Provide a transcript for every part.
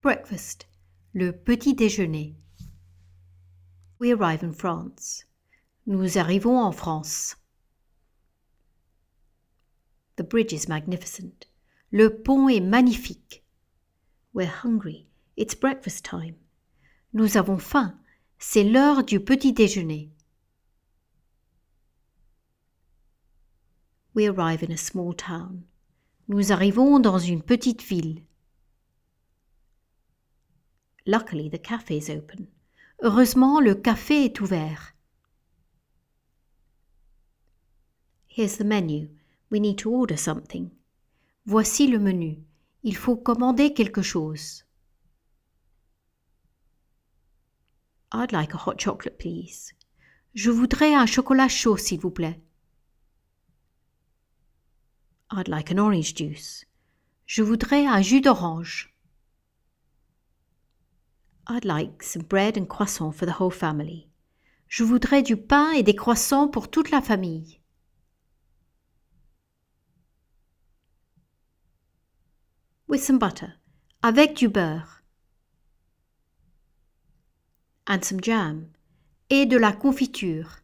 Breakfast. Le petit déjeuner. We arrive in France. Nous arrivons en France. The bridge is magnificent. Le pont est magnifique. We're hungry. It's breakfast time. Nous avons faim. C'est l'heure du petit déjeuner. We arrive in a small town. Nous arrivons dans une petite ville. Luckily, the is open. Heureusement, le café est ouvert. Here's the menu. We need to order something. Voici le menu. Il faut commander quelque chose. I'd like a hot chocolate, please. Je voudrais un chocolat chaud, s'il vous plaît. I'd like an orange juice. Je voudrais un jus d'orange. I'd like some bread and croissants for the whole family. Je voudrais du pain et des croissants pour toute la famille. With some butter. Avec du beurre. And some jam. Et de la confiture.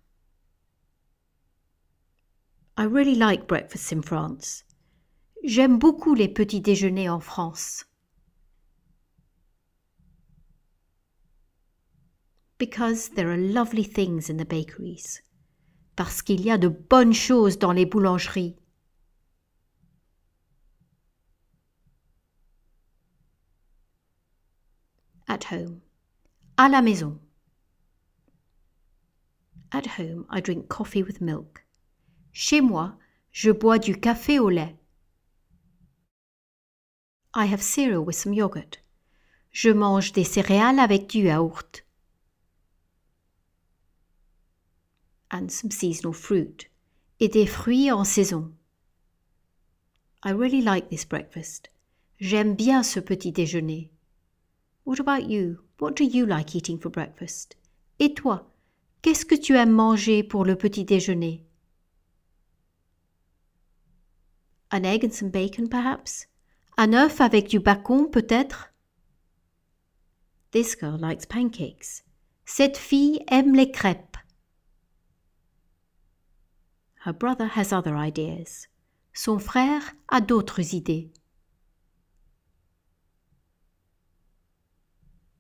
I really like breakfast in France. J'aime beaucoup les petits déjeuners en France. because there are lovely things in the bakeries, parce qu'il y a de bonnes choses dans les boulangeries. At home, à la maison. At home, I drink coffee with milk. Chez moi, je bois du café au lait. I have cereal with some yogurt. Je mange des céréales avec du yaourt. and some seasonal fruit. Et des fruits en saison. I really like this breakfast. J'aime bien ce petit déjeuner. What about you? What do you like eating for breakfast? Et toi, qu'est-ce que tu aimes manger pour le petit déjeuner? An egg and some bacon, perhaps? Un œuf avec du bacon, peut-être? This girl likes pancakes. Cette fille aime les crêpes. Her brother has other ideas. Son frère a d'autres idées.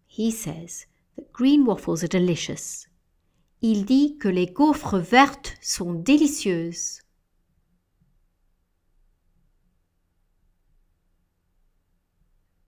He says that green waffles are delicious. Il dit que les gaufres vertes sont délicieuses.